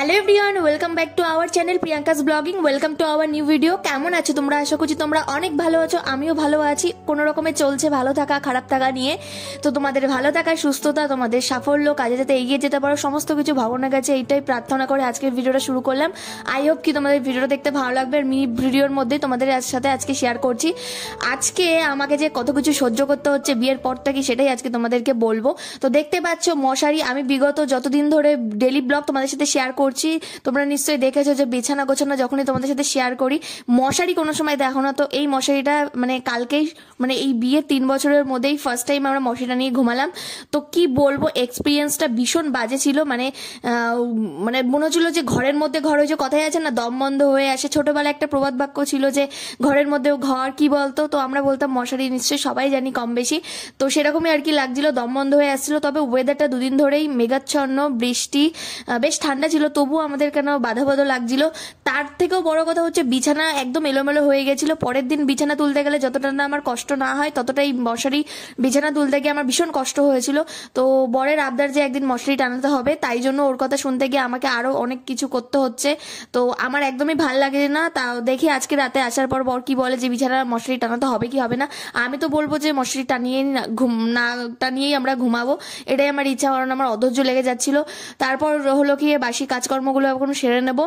hello everyone welcome back to our channel Priyanka's blogging welcome to our new video কেমন আছো তোমরা আশা করছি তোমরা অনেক ভালো আছো আমিও ভালো আছি কোনো রকমে চলছে ভালো থাকা খারাপ থাকা নিয়ে তো তোমাদের ভালো থাকা সুস্থতা তোমাদের সাফল্য কাজে যাতে এগিয়ে যেতে পারো সমস্ত কিছু ভাবনা গেছে এইটাই প্রার্থনা করে আজকের ভিডিওটা শুরু করলাম আই হোপ কি তোমাদের ভিডিওটা দেখতে ভালো লাগবে আর মিনি ভিডিওর মধ্যে তোমাদের সাথে আজকে শেয়ার করছি আজকে আমাকে যে কত কিছু সহ্য করতে হচ্ছে বিয়ের পর থেকে সেটাই আজকে তোমাদেরকে বলবো তো দেখতে পাচ্ছ মশারি আমি বিগত যতদিন ধরে ডেলি ব্লগ তোমাদের সাথে শেয়ার করছি করছি তোমরা নিশ্চয়ই দেখেছো যে বিছানা গোছানো যখনই তোমাদের সাথে শেয়ার করি মশারি কোনো সময় দেখো না তো এই মশারিটা মানে কালকেই মানে এই বিয়ে তিন বছরের মধ্যেই ফার্স্ট টাইম আমরা মশারিটা নিয়ে ঘুমালাম তো কি বলবো এক্সপিরিয়েন্সটা ভীষণ বাজে ছিল মানে মানে মনে হচ্ছিল যে ঘরের মধ্যে ঘর হয়েছে কথাই আছে না দম বন্ধ হয়ে আসে ছোটবেলায় একটা প্রবাদ বাক্য ছিল যে ঘরের মধ্যেও ঘর কি বলতো তো আমরা বলতাম মশারি নিশ্চয়ই সবাই জানি কম বেশি তো সেরকমই আর কি লাগছিল দম বন্ধ হয়ে আসছিল তবে ওয়েদারটা দুদিন ধরেই মেঘাচ্ছন্ন বৃষ্টি বেশ ঠান্ডা ছিল তবু আমাদের কেন বাধা বাধা লাগছিল তার থেকেও বড় কথা হচ্ছে বিছানা একদম এলোমেলো হয়ে গেছিল পরের দিন বিছানা তুলতে গেলে যতটা না আমার কষ্ট না হয় ততটাই মশারি বিছানা তুলতে গিয়ে আমার ভীষণ কষ্ট হয়েছিল তো বরের আবদার যে একদিন মশারি টানাতে হবে তাই জন্য ওর কথা শুনতে গিয়ে আমাকে আরও অনেক কিছু করতে হচ্ছে তো আমার একদমই ভাল লাগে না তাও দেখি আজকে রাতে আসার পর বর কি বলে যে বিছানা মশারি টানাতে হবে কি হবে না আমি তো বলবো যে মশারি টানিয়ে ঘুম না টানিয়েই আমরা ঘুমাবো এটাই আমার ইচ্ছা কারণ আমার অধৈর্য লেগে যাচ্ছিল তারপর হলো কি বাসি কাজ কাজকর্মগুলো এখন সেরে নেব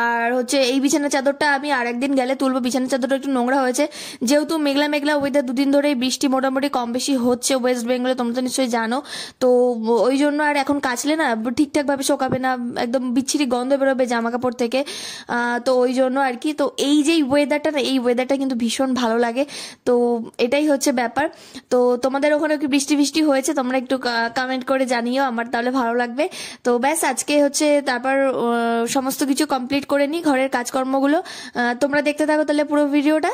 আর হচ্ছে এই বিছানা চাদরটা আমি আর একদিন গেলে তুলবো বিছানা চাদরটা একটু নোংরা হয়েছে যেহেতু মেঘলা মেঘলা ওয়েদার দুদিন ধরে বৃষ্টি মোটামুটি কম বেশি হচ্ছে ওয়েস্ট বেঙ্গলে তোমরা তো নিশ্চয়ই জানো তো ওই জন্য আর এখন কাচলে না ঠিকঠাকভাবে শোকাবে না একদম বিচ্ছিরি গন্ধ বেরোবে জামা কাপড় থেকে তো ওই জন্য আর কি তো এই যে ওয়েদারটা না এই ওয়েদারটা কিন্তু ভীষণ ভালো লাগে তো এটাই হচ্ছে ব্যাপার তো তোমাদের ওখানে কি বৃষ্টি বৃষ্টি হয়েছে তোমরা একটু কমেন্ট করে জানিও আমার তাহলে ভালো লাগবে তো ব্যাস আজকে হচ্ছে তারপর সমস্ত কিছু কম কমপ্লিট করে নিই ঘরের কাজকর্মগুলো তোমরা দেখতে থাকো তাহলে পুরো ভিডিওটা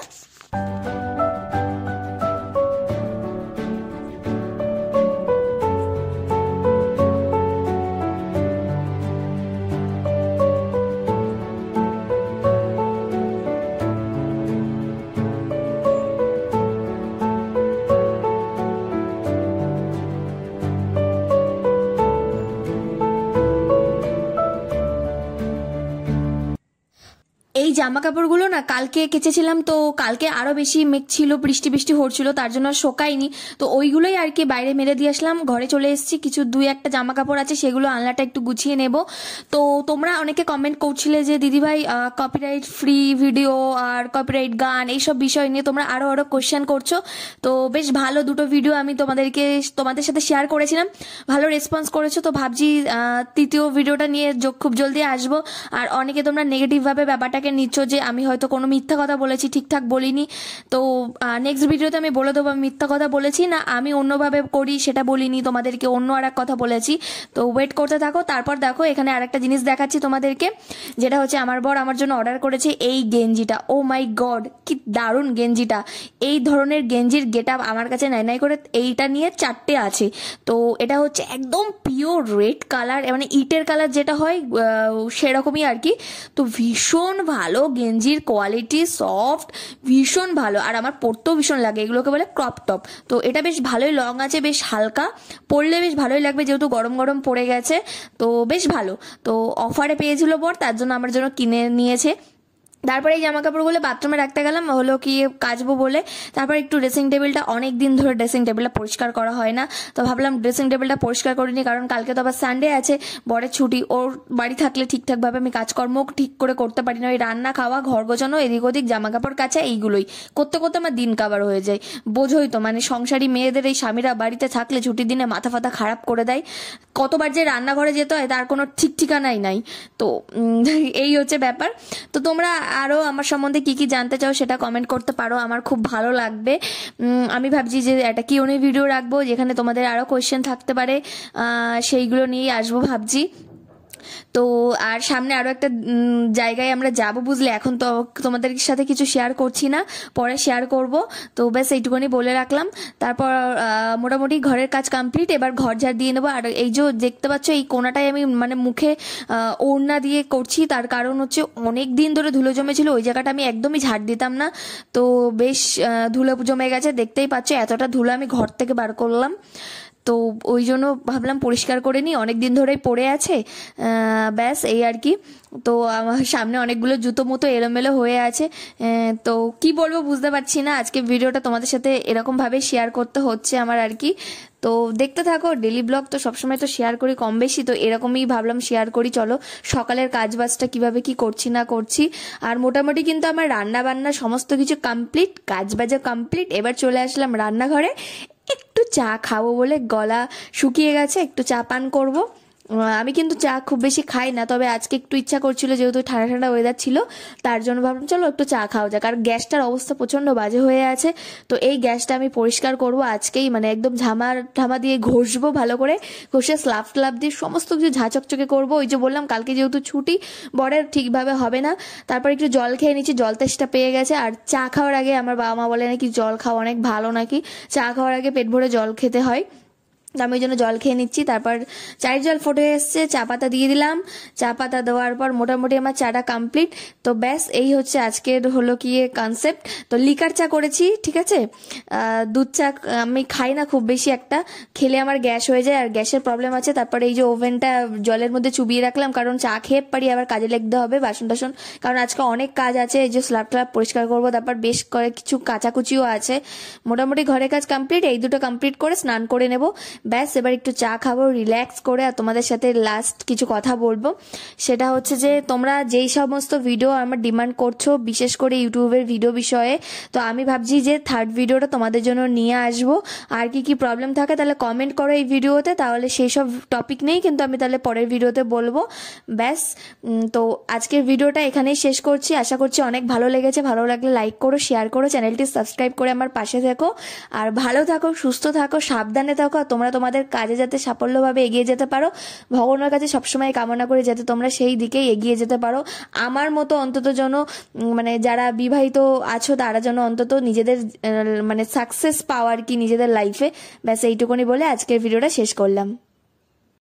এই জামা কাপড়গুলো না কালকে কেচেছিলাম তো কালকে আরও বেশি মেঘ ছিল বৃষ্টি বৃষ্টি হচ্ছিল তার জন্য শোকাইনি তো ওইগুলোই আর কি বাইরে মেরে দিয়ে আসলাম ঘরে চলে এসেছি কিছু দুই একটা জামা কাপড় আছে সেগুলো আনলাটা একটু গুছিয়ে নেব তো তোমরা অনেকে কমেন্ট করছিলে যে দিদিভাই কপিরাইট ফ্রি ভিডিও আর কপিরাইট গান এইসব বিষয় নিয়ে তোমরা আরও আরও কোয়েশ্চেন করছো তো বেশ ভালো দুটো ভিডিও আমি তোমাদেরকে তোমাদের সাথে শেয়ার করেছিলাম ভালো রেসপন্স করেছো তো ভাবছি তৃতীয় ভিডিওটা নিয়ে খুব জলদি আসবো আর অনেকে তোমরা নেগেটিভভাবে ব্যাপারটাকে নিচ্ছ যে আমি হয়তো কোনো মিথ্যা কথা বলেছি ঠিকঠাক বলিনি তো নেক্সট ভিডিওতে আমি বলে দেবো আমি মিথ্যা কথা বলেছি না আমি অন্যভাবে করি সেটা বলিনি তোমাদেরকে অন্য আর এক কথা বলেছি তো ওয়েট করতে থাকো তারপর দেখো এখানে আরেকটা জিনিস দেখাচ্ছি তোমাদেরকে যেটা হচ্ছে আমার বর আমার জন্য অর্ডার করেছে এই গেঞ্জিটা ও মাই গড কি দারুণ গেঞ্জিটা এই ধরনের গেঞ্জির গেট আপ আমার কাছে নাই নাই করে এইটা নিয়ে চারটে আছে তো এটা হচ্ছে একদম পিওর রেড কালার মানে ইটের কালার যেটা হয় সেরকমই আর কি তো ভীষণ ভালো ভালো গেঞ্জির কোয়ালিটি সফট ভীষণ ভালো আর আমার পরতেও ভীষণ লাগে এগুলোকে বলে ক্রপ টপ তো এটা বেশ ভালোই লং আছে বেশ হালকা পরলে বেশ ভালোই লাগবে যেহেতু গরম গরম পড়ে গেছে তো বেশ ভালো তো অফারে পেয়েছিল পর তার জন্য আমার জন্য কিনে নিয়েছে তারপরে এই জামা কাপড়গুলো বাথরুমে রাখতে গেলাম হলো কি কাচবো বলে তারপর একটু ড্রেসিং টেবিলটা অনেক দিন ধরে ড্রেসিং টেবিলটা পরিষ্কার করা হয় না তো ভাবলাম ড্রেসিং টেবিলটা পরিষ্কার করিনি কারণ কালকে তো আবার সানডে আছে বরের ছুটি ওর বাড়ি থাকলে ঠিকঠাকভাবে আমি কাজকর্ম ঠিক করে করতে পারি না ওই রান্না খাওয়া ঘর গোছানো এদিক ওদিক জামা কাপড় কাচা এইগুলোই করতে করতে আমার দিন কাবার হয়ে যায় বোঝোই তো মানে সংসারী মেয়েদের এই স্বামীরা বাড়িতে থাকলে ছুটির দিনে মাথা ফাথা খারাপ করে দেয় কতবার যে রান্নাঘরে যেতে হয় তার কোনো ঠিক ঠিকানাই নাই তো এই হচ্ছে ব্যাপার তো তোমরা আরও আমার সম্বন্ধে কি কি জানতে চাও সেটা কমেন্ট করতে পারো আমার খুব ভালো লাগবে আমি ভাবছি যে একটা কিউনে ভিডিও রাখবো যেখানে তোমাদের আরও কোয়েশ্চেন থাকতে পারে সেইগুলো নিয়েই আসবো ভাবছি তো আর সামনে আরো একটা জায়গায় আমরা যাব বুঝলে এখন তো তোমাদের সাথে কিছু শেয়ার করছি না পরে শেয়ার করব তো ব্যাস এইটুকুনি বলে রাখলাম তারপর মোটামুটি ঘরের কাজ কমপ্লিট এবার ঘর ঝাড় দিয়ে নেবো আর এই যে দেখতে পাচ্ছ এই কোনাটাই আমি মানে মুখে ওড়না দিয়ে করছি তার কারণ হচ্ছে অনেক দিন ধরে ধুলো জমেছিল ওই জায়গাটা আমি একদমই ঝাড় দিতাম না তো বেশ ধুলো জমে গেছে দেখতেই পাচ্ছ এতটা ধুলো আমি ঘর থেকে বার করলাম তো ওই জন্য ভাবলাম পরিষ্কার করে নিই অনেক দিন ধরেই পড়ে আছে ব্যাস এই আর কি তো আমার সামনে অনেকগুলো জুতো মতো এলোমেলো হয়ে আছে তো কি বলবো বুঝতে পারছি না আজকে ভিডিওটা তোমাদের সাথে এরকমভাবে শেয়ার করতে হচ্ছে আমার আর কি তো দেখতে থাকো ডেলি ব্লগ তো সবসময় তো শেয়ার করি কম বেশি তো এরকমই ভাবলাম শেয়ার করি চলো সকালের কাজ বাজটা কীভাবে কি করছি না করছি আর মোটামুটি কিন্তু আমার রান্না বান্না সমস্ত কিছু কমপ্লিট কাজ বাজা কমপ্লিট এবার চলে আসলাম রান্নাঘরে একটু চা খাবো বলে গলা শুকিয়ে গেছে একটু চা পান করবো আমি কিন্তু চা খুব বেশি খাই না তবে আজকে একটু ইচ্ছা করছিল যেহেতু ঠান্ডা ঠান্ডা ওয়েদার ছিল তার জন্য ভাবলাম চলো একটু চা খাওয়া যাক আর গ্যাসটার অবস্থা প্রচণ্ড বাজে হয়ে আছে তো এই গ্যাসটা আমি পরিষ্কার করব আজকেই মানে একদম ঝামা ঠামা দিয়ে ঘষবো ভালো করে ঘষে স্লাফ ট্লাফ দিয়ে সমস্ত কিছু ঝাঁচকচকে করবো ওই যে বললাম কালকে যেহেতু ছুটি বরের ঠিকভাবে হবে না তারপর একটু জল খেয়ে নিচ্ছি জল তেষ্টা পেয়ে গেছে আর চা খাওয়ার আগে আমার বাবা মা বলে নাকি জল খাওয়া অনেক ভালো নাকি চা খাওয়ার আগে পেট ভরে জল খেতে হয় আমি ওই জন্য জল খেয়ে নিচ্ছি তারপর চায়ের জল ফোটে এসছে চা পাতা দিয়ে দিলাম চা পাতা দেওয়ার পর মোটামুটি আমার চাটা কমপ্লিট তো ব্যাস এই হচ্ছে আজকের হলো কি কনসেপ্ট তো লিকার চা করেছি ঠিক আছে দুধ চা আমি খাই না খুব বেশি একটা খেলে আমার গ্যাস হয়ে যায় আর গ্যাসের প্রবলেম আছে তারপরে এই যে ওভেনটা জলের মধ্যে চুবিয়ে রাখলাম কারণ চা খেয়ে পারি আবার কাজে লাগতে হবে বাসন টাসন কারণ আজকে অনেক কাজ আছে এই যে স্ল্যাব ট্ল্যাব পরিষ্কার করবো তারপর বেশ কয়েক কিছু কাঁচাকুচিও আছে মোটামুটি ঘরে কাজ কমপ্লিট এই দুটো কমপ্লিট করে স্নান করে নেবো ব্যাস এবার একটু চা খাবো রিল্যাক্স করে আর তোমাদের সাথে লাস্ট কিছু কথা বলবো সেটা হচ্ছে যে তোমরা যেই সমস্ত ভিডিও আমার ডিমান্ড করছো বিশেষ করে ইউটিউবের ভিডিও বিষয়ে তো আমি ভাবছি যে থার্ড ভিডিওটা তোমাদের জন্য নিয়ে আসবো আর কি কি প্রবলেম থাকে তাহলে কমেন্ট করো এই ভিডিওতে তাহলে সেই সব টপিক নেই কিন্তু আমি তাহলে পরের ভিডিওতে বলবো ব্যাস তো আজকের ভিডিওটা এখানেই শেষ করছি আশা করছি অনেক ভালো লেগেছে ভালো লাগলে লাইক করো শেয়ার করো চ্যানেলটি সাবস্ক্রাইব করে আমার পাশে থেকো আর ভালো থাকো সুস্থ থাকো সাবধানে থাকো আর তোমরা তোমাদের কাজে যাতে সাফল্যভাবে এগিয়ে যেতে পারো ভগবানের কাছে সবসময় কামনা করে যাতে তোমরা সেই দিকেই এগিয়ে যেতে পারো আমার মতো অন্তত যেন মানে যারা বিবাহিত আছো তারা যেন অন্তত নিজেদের মানে সাকসেস পাওয়ার কি নিজেদের লাইফে ব্যাস এইটুকুনি বলে আজকের ভিডিওটা শেষ করলাম